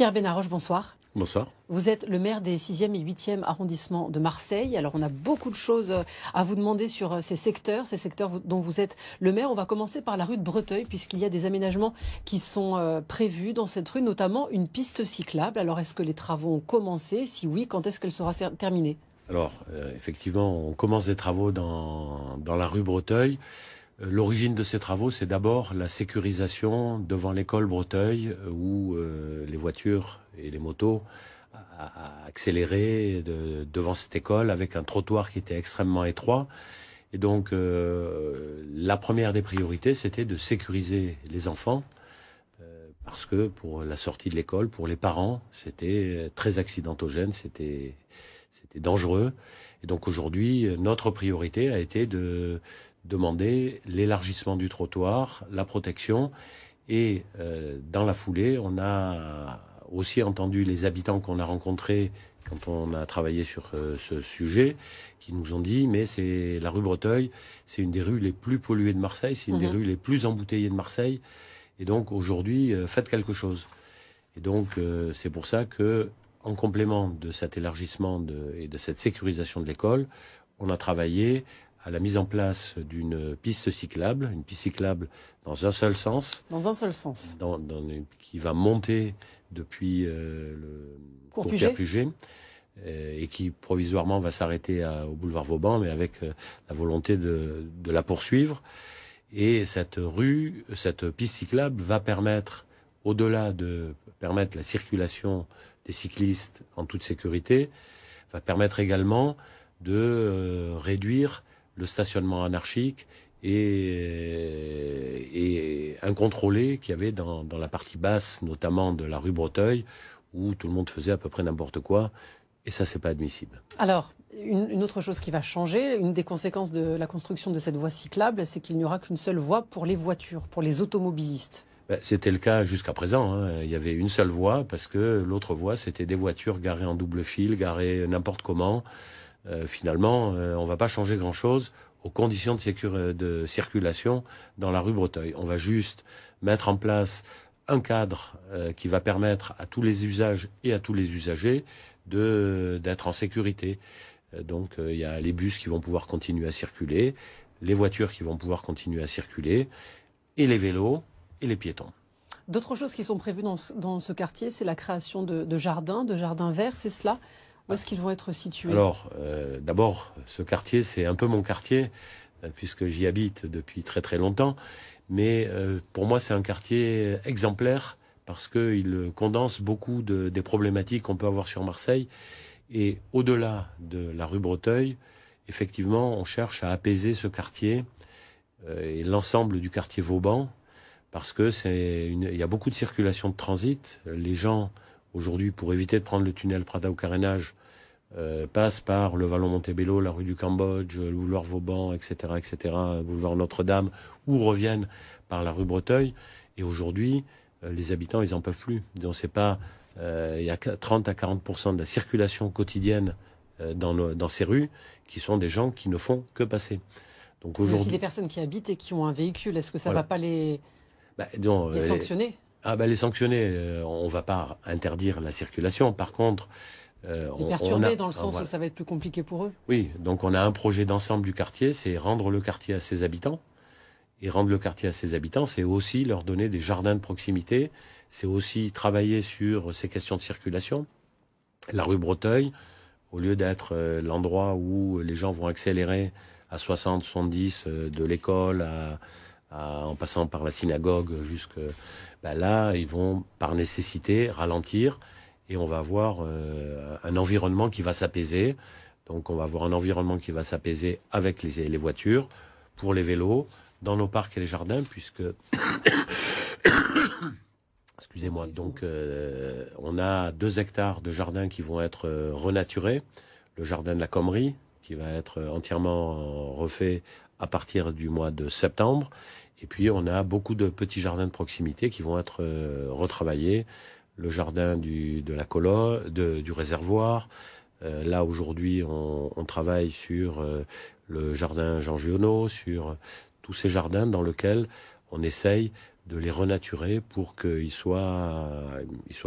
Pierre Benaroche, bonsoir. Bonsoir. Vous êtes le maire des 6e et 8e arrondissements de Marseille. Alors, on a beaucoup de choses euh, à vous demander sur euh, ces secteurs, ces secteurs dont vous êtes le maire. On va commencer par la rue de Breteuil, puisqu'il y a des aménagements qui sont euh, prévus dans cette rue, notamment une piste cyclable. Alors, est-ce que les travaux ont commencé Si oui, quand est-ce qu'elle sera terminée Alors, effectivement, on commence des travaux dans, dans la rue Breteuil. Euh, l'origine de ces travaux, c'est d'abord la sécurisation devant l'école Breteuil, euh, où euh, les voitures et les motos accéléraient devant cette école avec un trottoir qui était extrêmement étroit. Et donc, la première des priorités, c'était de sécuriser les enfants, parce que pour la sortie de l'école, pour les parents, c'était très accidentogène, c'était c'était dangereux. Et donc aujourd'hui, notre priorité a été de demander l'élargissement du trottoir, la protection. Et euh, dans la foulée, on a aussi entendu les habitants qu'on a rencontrés quand on a travaillé sur euh, ce sujet, qui nous ont dit, mais c'est la rue Breteuil, c'est une des rues les plus polluées de Marseille, c'est une des mhm. rues les plus embouteillées de Marseille. Et donc aujourd'hui, euh, faites quelque chose. Et donc c'est pour ça que, en complément de cet élargissement et de cette sécurisation de l'école, on a travaillé à la mise en place d'une piste cyclable, une piste cyclable dans un seul sens. Dans un seul sens. Dans, qui va monter depuis euh, le cours Puget euh, et qui provisoirement va s'arrêter au boulevard Vauban, mais avec euh, la volonté de, de, la poursuivre. Et cette rue, cette piste cyclable va permettre, au-delà de permettre la circulation des cyclistes en toute sécurité, va permettre également de réduire le stationnement anarchique et, et incontrôlé qu'il y avait dans, la partie basse, notamment de la rue Breteuil, où tout le monde faisait à peu près n'importe quoi. Et ça, c'est pas admissible. Alors, une, autre chose qui va changer, une des conséquences de la construction de cette voie cyclable, c'est qu'il n'y aura qu'une seule voie pour les voitures, pour les automobilistes. Ben, c'était le cas jusqu'à présent. Hein. Il y avait une seule voie parce que l'autre voie, c'était des voitures garées en double fil, garées n'importe comment. Euh, finalement, euh, on ne va pas changer grand-chose aux conditions de, circulation dans la rue Breteuil. On va juste mettre en place un cadre euh, qui va permettre à tous les usages et à tous les usagers d'être en sécurité. Donc il y a les bus qui vont pouvoir continuer à circuler, les voitures qui vont pouvoir continuer à circuler, et les vélos et les piétons. D'autres choses qui sont prévues dans ce, quartier, c'est la création de jardins, de jardins verts, c'est cela où est-ce qu'ils vont être situés Alors, euh, d'abord, ce quartier, c'est un peu mon quartier, euh, puisque j'y habite depuis très très longtemps. Mais euh, pour moi, c'est un quartier exemplaire parce qu'il condense beaucoup des problématiques qu'on peut avoir sur Marseille. Et au-delà de la rue Breteuil, effectivement, on cherche à apaiser ce quartier et l'ensemble du quartier Vauban, parce que il y a beaucoup de circulation de transit. Les gens aujourd'hui pour éviter de prendre le tunnel Prada au carénage, euh, passe par le vallon Montebello, la rue du Cambodge, le boulevard Vauban, etc., etc., boulevard Notre-Dame, ou reviennent par la rue Breteuil. Et aujourd'hui, euh, les habitants, ils n'en peuvent plus. Donc c'est pas, euh, il y a 30 à 40 de la circulation quotidienne dans, ces rues qui sont des gens qui ne font que passer. Donc aujourd'hui, aussi des personnes qui habitent et qui ont un véhicule. Est-ce que ça ne va pas les, bah, les sanctionner ah ben les sanctionner, euh, on ne va pas interdire la circulation. Par contre, euh, les perturber dans le ah, sens où ça va être plus compliqué pour eux. Oui, donc on a un projet d'ensemble du quartier, c'est rendre le quartier à ses habitants. Et rendre le quartier à ses habitants, c'est aussi leur donner des jardins de proximité, c'est aussi travailler sur ces questions de circulation. La rue Breteuil, au lieu d'être euh, l'endroit où les gens vont accélérer à 60, 70 de l'école à en passant par la synagogue jusque bah, là, ils vont par nécessité ralentir et on va avoir euh, un environnement qui va s'apaiser. Donc on va avoir un environnement qui va s'apaiser avec les, voitures, pour les vélos, dans nos parcs et les jardins, puisque... Excusez-moi, donc euh, on a deux hectares de jardins qui vont être euh, renaturés. Le jardin de la comerie, qui va être euh, entièrement euh, refait à partir du mois de septembre. Et puis on a beaucoup de petits jardins de proximité qui vont être euh, retravaillés. Le jardin du, de la colonne, du réservoir. là aujourd'hui, on, travaille sur le jardin Jean Giono, sur tous ces jardins dans lesquels on essaye de les renaturer pour qu'ils soient,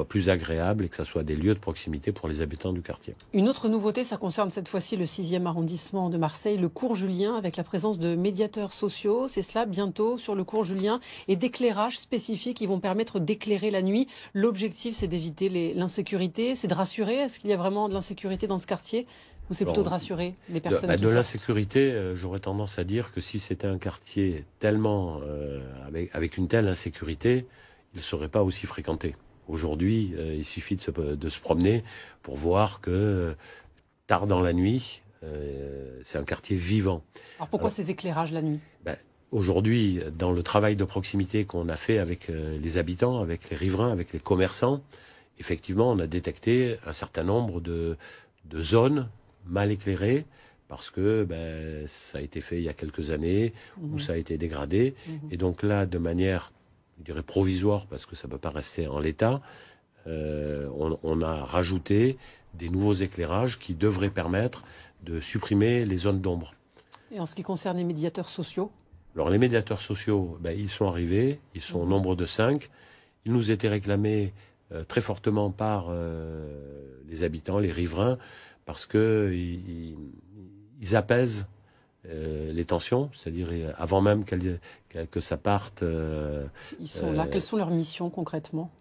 plus agréables et que ça soit des lieux de proximité pour les habitants du quartier. Une autre nouveauté, ça concerne cette fois-ci le 6e arrondissement de Marseille, le cours Julien, avec la présence de médiateurs sociaux. C'est cela bientôt sur le cours Julien et d'éclairages spécifiques qui vont permettre d'éclairer la nuit. L'objectif, c'est d'éviter l'insécurité, c'est de rassurer. Est-ce qu'il y a vraiment de l'insécurité dans ce quartier ou c'est plutôt de rassurer les personnes de, bah, de la sécurité, euh, j'aurais tendance à dire que si c'était un quartier tellement euh, avec, une telle insécurité, il ne serait pas aussi fréquenté. Aujourd'hui, euh, il suffit de se, promener pour voir que tard dans la nuit, c'est un quartier vivant. Alors pourquoi ces éclairages la nuit bah, Aujourd'hui, dans le travail de proximité qu'on a fait avec les habitants, avec les riverains, avec les commerçants, effectivement, on a détecté un certain nombre de, de zones mal éclairé parce que ben, ça a été fait il y a quelques années, où mhm. ça a été dégradé. Mhm. Et donc là, de manière, je dirais, provisoire, parce que ça ne peut pas rester en l'état, euh, on, a rajouté des nouveaux éclairages qui devraient permettre de supprimer les zones d'ombre. Et en ce qui concerne les médiateurs sociaux Alors les médiateurs sociaux, ben, ils sont arrivés, ils sont au mhm. nombre de cinq. Ils nous étaient réclamés euh, très fortement par euh, les habitants, les riverains, parce qu'ils ils apaisent euh, les tensions, c'est-à-dire euh, avant même que ça parte. Euh, ils sont là. Quelles sont leurs missions concrètement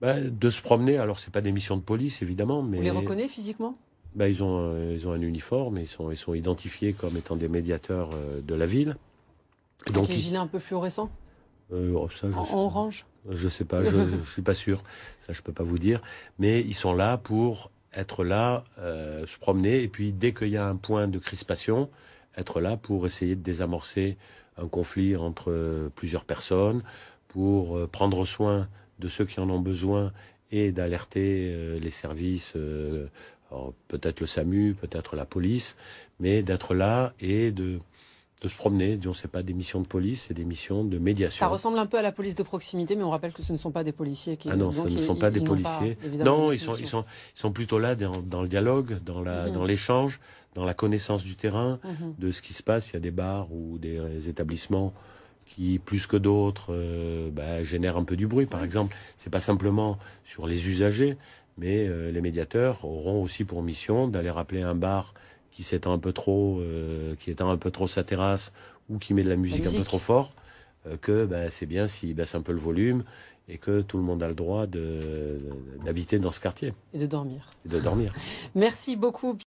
ben, De se promener. Alors, ce pas des missions de police, évidemment. Mais, On les reconnaît physiquement ben, ils, ont, ils ont un uniforme, ils sont, ils sont identifiés comme étant des médiateurs de la ville. Avec Donc, les gilets un peu fluorescents oh, En orange Je ne sais pas, je ne suis pas sûr, ça je ne peux pas vous dire. Mais ils sont là pour être là, euh, se promener, et puis dès qu'il y a un point de crispation, être là pour essayer de désamorcer un conflit entre euh, plusieurs personnes, pour euh, prendre soin de ceux qui en ont besoin et d'alerter les services, peut-être le SAMU, peut-être la police, mais d'être là et de de se promener, disons, c'est pas des missions de police, c'est des missions de médiation. Ça ressemble un peu à la police de proximité, mais on rappelle que ce ne sont pas des policiers qui. Ah non, ce ne sont pas des policiers. non, ils sont, ils sont, ils sont plutôt là dans, le dialogue, dans la, mhm. dans l'échange, dans la connaissance du terrain, mhm. de ce qui se passe. Il y a des bars ou des euh, établissements qui, plus que d'autres, euh, bah, génèrent un peu du bruit. Par exemple, c'est pas simplement sur les usagers, mais euh, les médiateurs auront aussi pour mission d'aller rappeler un bar qui s'étend un peu trop, euh, étend un peu trop sa terrasse ou qui met de la musique, un peu trop fort, euh, que bah, c'est bien s'il baisse un peu le volume et que tout le monde a le droit d'habiter dans ce quartier. Et de dormir. Et de dormir. Merci beaucoup.